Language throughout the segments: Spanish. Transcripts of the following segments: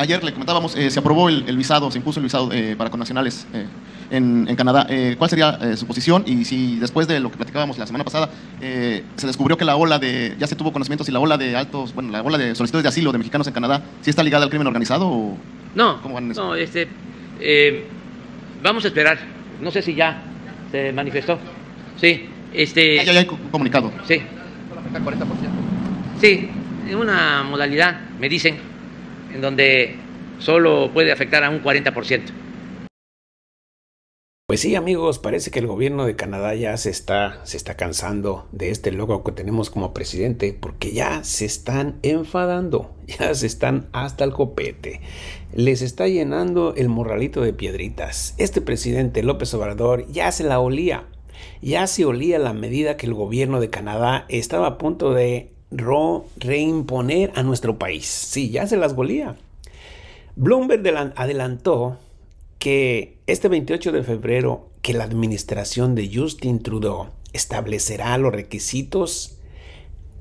ayer le comentábamos, eh, se aprobó el, visado, se impuso el visado eh, para connacionales eh, en, en, Canadá. ¿Cuál sería su posición? Y si después de lo que platicábamos la semana pasada, se descubrió que la ola de, ya se tuvo conocimiento si la ola de altos, bueno, la ola de solicitudes de asilo de mexicanos en Canadá, ¿sí está ligada al crimen organizado? O, no, no, este, vamos a esperar. No sé si ya se manifestó. Sí, este. ya, ya hay comunicado. Sí. Sí, en una modalidad, me dicen en donde solo puede afectar a un 40%. Pues sí, amigos, parece que el gobierno de Canadá ya se está, se está cansando de este logo que tenemos como presidente, porque ya se están enfadando, ya se están hasta el copete. Les está llenando el morralito de piedritas. Este presidente López Obrador ya se la olía, ya se olía la medida que el gobierno de Canadá estaba a punto de reimponer a nuestro país. Sí, ya se las volía Bloomberg adelantó que este 28 de febrero que la administración de Justin Trudeau establecerá los requisitos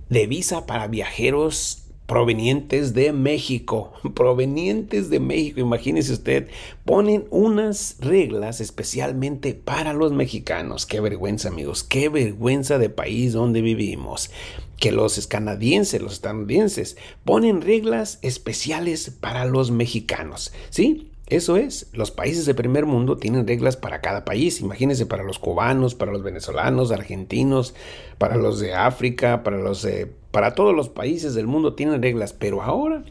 de visa para viajeros provenientes de México, provenientes de México, imagínese usted, ponen unas reglas especialmente para los mexicanos. Qué vergüenza, amigos, qué vergüenza de país donde vivimos. Que los canadienses, los estadounidenses, ponen reglas especiales para los mexicanos, ¿sí? Eso es, los países de primer mundo tienen reglas para cada país. Imagínense para los cubanos, para los venezolanos, argentinos, para los de África, para los de para todos los países del mundo tienen reglas, pero ahora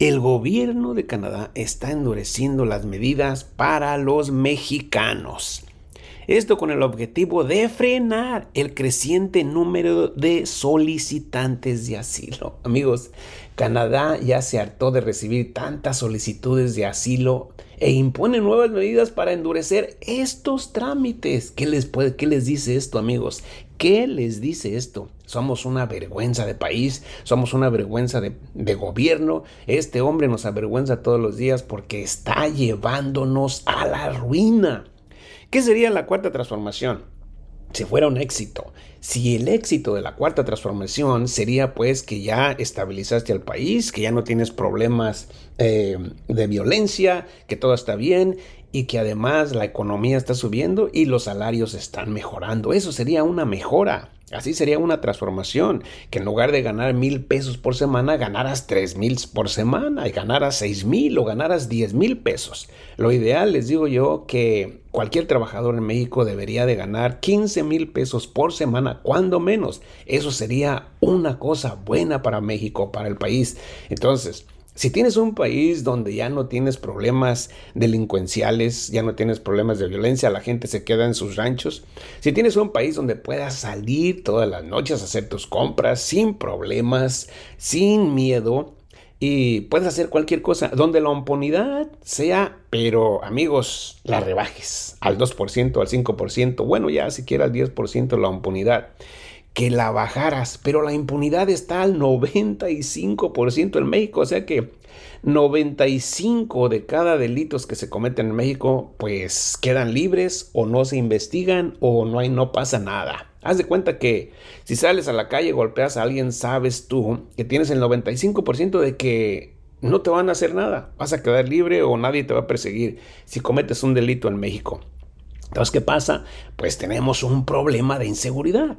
el gobierno de Canadá está endureciendo las medidas para los mexicanos. Esto con el objetivo de frenar el creciente número de solicitantes de asilo. Amigos, Canadá ya se hartó de recibir tantas solicitudes de asilo e impone nuevas medidas para endurecer estos trámites. ¿Qué les, qué les dice esto, amigos? ¿Qué les dice esto? Somos una vergüenza de país, somos una vergüenza de, gobierno. Este hombre nos avergüenza todos los días porque está llevándonos a la ruina. ¿Qué sería la cuarta transformación? Si fuera un éxito, si el éxito de la cuarta transformación sería pues que ya estabilizaste al país, que ya no tienes problemas eh, de violencia, que todo está bien y que además la economía está subiendo y los salarios están mejorando. Eso sería una mejora. Así sería una transformación, que en lugar de ganar mil pesos por semana, ganaras tres mil por semana y ganaras seis mil o ganaras diez mil pesos. Lo ideal, les digo yo, que cualquier trabajador en México debería de ganar quince mil pesos por semana, cuando menos. Eso sería una cosa buena para México, para el país. Entonces, si tienes un país donde ya no tienes problemas delincuenciales, ya no tienes problemas de violencia, la gente se queda en sus ranchos, si tienes un país donde puedas salir todas las noches a hacer tus compras sin problemas, sin miedo, y puedes hacer cualquier cosa, donde la impunidad sea, pero amigos, la rebajes al 2%, al 5%, bueno, ya siquiera al 10% la impunidad que la bajaras, pero la impunidad está al 95% en México, o sea que 95 de cada delitos que se cometen en México pues quedan libres o no se investigan o no hay no pasa nada. Haz de cuenta que si sales a la calle y golpeas a alguien, sabes tú que tienes el 95% de que no te van a hacer nada, vas a quedar libre o nadie te va a perseguir si cometes un delito en México. Entonces, ¿qué pasa? Pues tenemos un problema de inseguridad.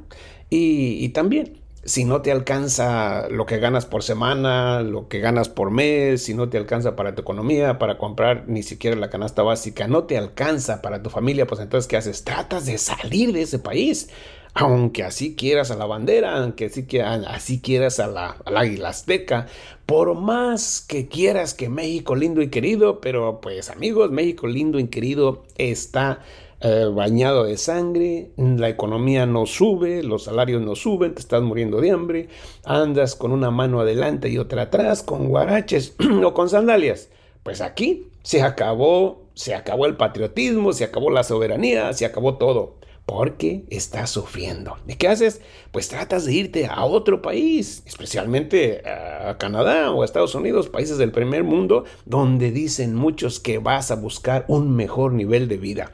Y, también, si no te alcanza lo que ganas por semana, lo que ganas por mes, si no te alcanza para tu economía, para comprar ni siquiera la canasta básica, no te alcanza para tu familia, pues entonces, ¿qué haces? Tratas de salir de ese país. Aunque así quieras a la bandera, aunque así, quieras, así quieras a la, al águila azteca, por más que quieras que México lindo y querido, pero pues amigos, México lindo y querido está eh, bañado de sangre, la economía no sube, los salarios no suben, te estás muriendo de hambre, andas con una mano adelante y otra atrás, con guaraches o con sandalias. Pues aquí se acabó, se acabó el patriotismo, se acabó la soberanía, se acabó todo porque estás sufriendo. ¿Y qué haces? Pues tratas de irte a otro país, especialmente a Canadá o a Estados Unidos, países del primer mundo, donde dicen muchos que vas a buscar un mejor nivel de vida.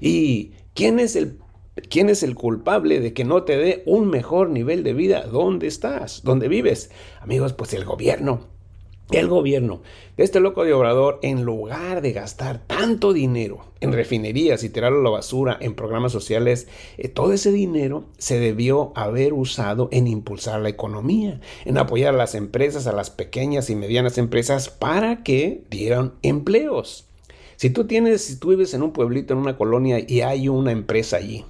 ¿Y quién es el ¿Quién es el culpable de que no te dé un mejor nivel de vida? ¿Dónde estás? ¿Dónde vives? Amigos, pues el gobierno. El gobierno de este loco de obrador, en lugar de gastar tanto dinero en refinerías y tirarlo a la basura, en programas sociales, eh, todo ese dinero se debió haber usado en impulsar la economía, en apoyar a las empresas, a las pequeñas y medianas empresas, para que dieran empleos. Si tú tienes, si tú vives en un pueblito, en una colonia y hay una empresa allí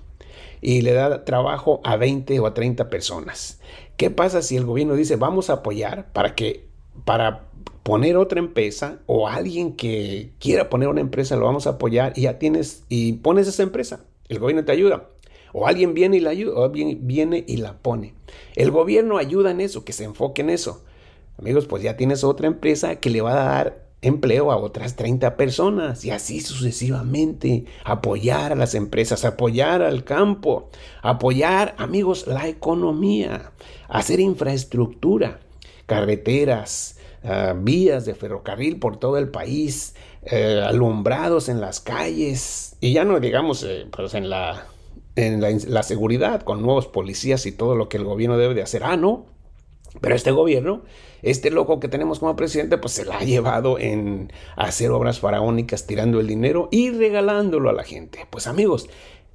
y le da trabajo a 20 o a 30 personas, ¿qué pasa si el gobierno dice vamos a apoyar para que para poner otra empresa o alguien que quiera poner una empresa lo vamos a apoyar y ya tienes y pones esa empresa, el gobierno te ayuda. O alguien viene y la ayuda, o alguien viene y la pone. El gobierno ayuda en eso, que se enfoque en eso. Amigos, pues ya tienes otra empresa que le va a dar empleo a otras 30 personas y así sucesivamente. Apoyar a las empresas, apoyar al campo, apoyar, amigos, la economía, hacer infraestructura, carreteras, ah, vías de ferrocarril por todo el país, eh, alumbrados en las calles y ya no digamos eh, pues, en la en la, la seguridad con nuevos policías y todo lo que el gobierno debe de hacer. Ah, no, pero este gobierno, este loco que tenemos como presidente, pues se la ha llevado en hacer obras faraónicas tirando el dinero y regalándolo a la gente. Pues amigos,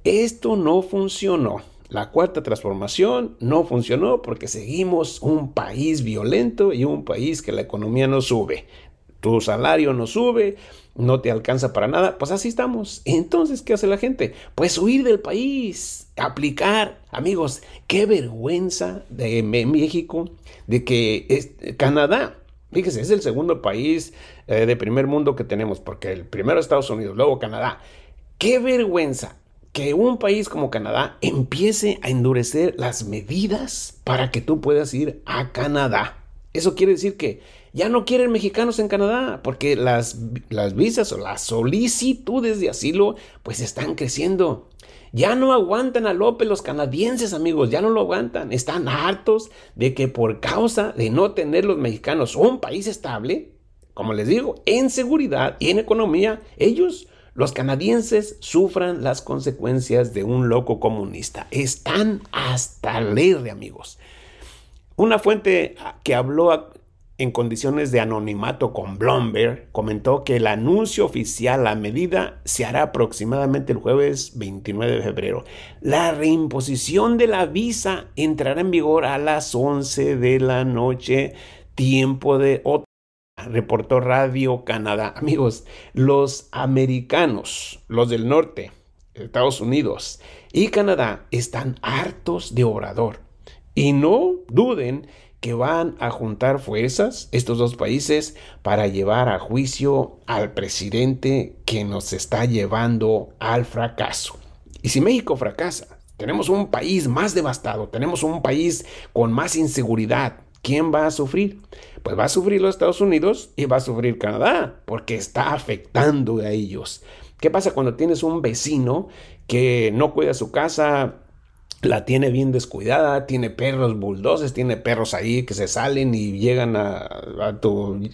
esto no funcionó. La cuarta transformación no funcionó porque seguimos un país violento y un país que la economía no sube tu salario no sube, no te alcanza para nada, pues así estamos. Entonces, ¿qué hace la gente? Pues huir del país, aplicar. Amigos, qué vergüenza de México, de que es Canadá, fíjese, es el segundo país eh, de primer mundo que tenemos, porque el primero Estados Unidos, luego Canadá. Qué vergüenza que un país como Canadá empiece a endurecer las medidas para que tú puedas ir a Canadá. Eso quiere decir que ya no quieren mexicanos en Canadá porque las, visas o las solicitudes de asilo pues están creciendo. Ya no aguantan a López los canadienses, amigos, ya no lo aguantan. Están hartos de que por causa de no tener los mexicanos un país estable, como les digo, en seguridad y en economía, ellos, los canadienses, sufran las consecuencias de un loco comunista. Están hasta leer, amigos. Una fuente que habló en condiciones de anonimato con Blomberg, comentó que el anuncio oficial a medida se hará aproximadamente el jueves 29 de febrero. La reimposición de la visa entrará en vigor a las 11 de la noche, tiempo de otra, reportó Radio Canadá. Amigos, los americanos, los del norte, Estados Unidos y Canadá están hartos de orador. Y no duden que van a juntar fuerzas estos dos países para llevar a juicio al presidente que nos está llevando al fracaso. Y si México fracasa, tenemos un país más devastado, tenemos un país con más inseguridad. ¿Quién va a sufrir? Pues va a sufrir los Estados Unidos y va a sufrir Canadá, porque está afectando a ellos. ¿Qué pasa cuando tienes un vecino que no cuida su casa, la tiene bien descuidada, tiene perros bulldoses, tiene perros ahí que se salen y llegan a, tu,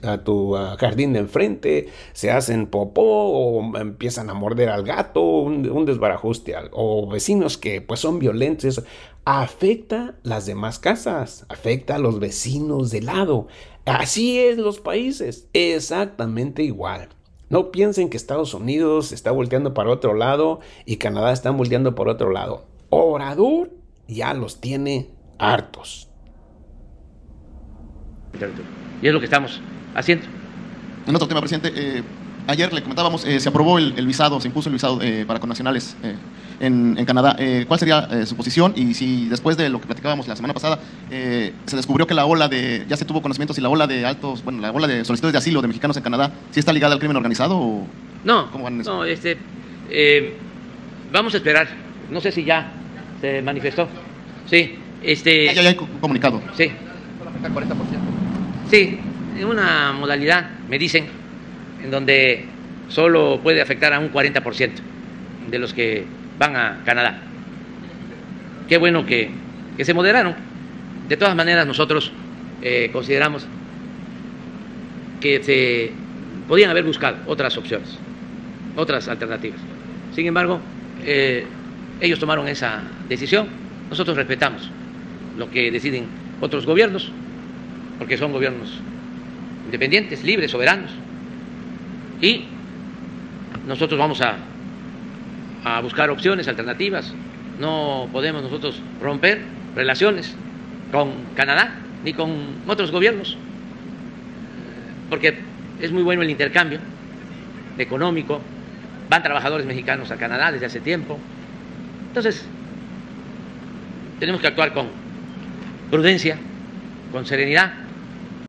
jardín de enfrente, se hacen popó o empiezan a morder al gato, un, desbarajuste, o vecinos que pues son violentos, afecta las demás casas, afecta a los vecinos de lado. Así es los países, exactamente igual. No piensen que Estados Unidos está volteando para otro lado y Canadá está volteando para otro lado orador, ya los tiene hartos. Y es lo que estamos haciendo. En otro tema, presidente, eh, ayer le comentábamos, eh, se aprobó el, visado, se impuso el visado eh, para connacionales en, en, Canadá. ¿Cuál sería su posición? Y si después de lo que platicábamos la semana pasada, se descubrió que la ola de, ya se tuvo conocimiento si la ola de altos, bueno, la ola de solicitudes de asilo de mexicanos en Canadá, si está ligada al crimen organizado? O, no, no, este, vamos a esperar. No sé si ya se manifestó. Sí, este. Ya, hay comunicado. Sí. sí 40%. Sí, una modalidad, me dicen, en donde solo puede afectar a un 40% de los que van a Canadá. Qué bueno que, que se moderaron. De todas maneras, nosotros eh, consideramos que se podían haber buscado otras opciones, otras alternativas. Sin embargo, eh, ellos tomaron esa decisión, nosotros respetamos lo que deciden otros gobiernos, porque son gobiernos independientes, libres, soberanos, y nosotros vamos a, a buscar opciones, alternativas, no podemos nosotros romper relaciones con Canadá ni con otros gobiernos, porque es muy bueno el intercambio económico, van trabajadores mexicanos a Canadá desde hace tiempo, entonces, tenemos que actuar con prudencia, con serenidad.